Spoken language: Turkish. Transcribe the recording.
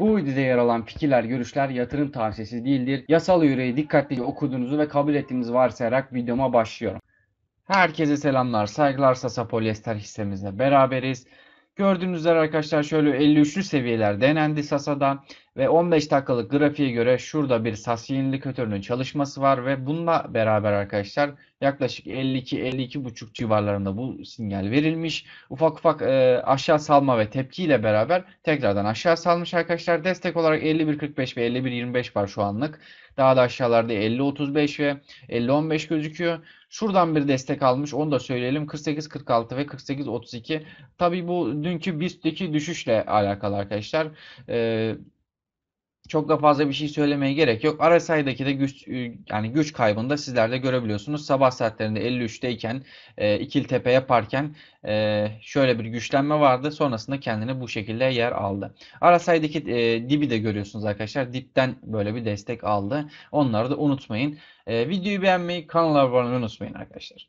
Bu videoda yer alan fikirler, görüşler yatırım tavsiyesi değildir. Yasal yüreği dikkatlice okuduğunuzu ve kabul ettiğinizi varsayarak videoma başlıyorum. Herkese selamlar, saygılar. Sasa Polyester hissemizle beraberiz. Gördüğünüz üzere arkadaşlar şöyle 53'lü seviyeler denendi SASA'da ve 15 dakikalık grafiğe göre şurada bir SAS yenilik ötürünün çalışması var ve bununla beraber arkadaşlar yaklaşık 52-52.5 civarlarında bu sinyal verilmiş. Ufak ufak e, aşağı salma ve tepkiyle beraber tekrardan aşağı salmış arkadaşlar. Destek olarak 51.45 ve 51.25 var şu anlık. Daha da aşağılarda 50.35 ve 50.15 gözüküyor. Şuradan bir destek almış. Onu da söyleyelim. 48.46 ve 48.32. Tabii bu dünkü BIST'teki düşüşle alakalı arkadaşlar. Ee, çok da fazla bir şey söylemeye gerek yok. Arasaydaki de güç e, yani güç kaybında sizler de görebiliyorsunuz. Sabah saatlerinde 53'teyken e, tepe yaparken e, şöyle bir güçlenme vardı. Sonrasında kendini bu şekilde yer aldı. Arasaydaki e, dibi de görüyorsunuz arkadaşlar. Dipten böyle bir destek aldı. Onları da unutmayın. E, videoyu beğenmeyi, kanala abone olmayı unutmayın arkadaşlar.